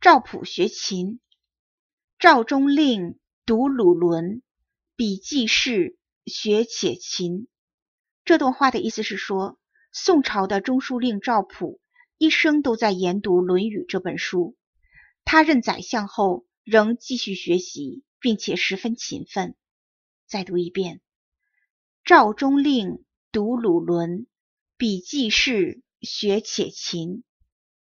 赵普学琴，赵中令读《鲁伦，笔记事学且勤。这段话的意思是说，宋朝的中书令赵普一生都在研读《论语》这本书，他任宰相后仍继续学习，并且十分勤奋。再读一遍：赵中令读《鲁伦，笔记事学且勤。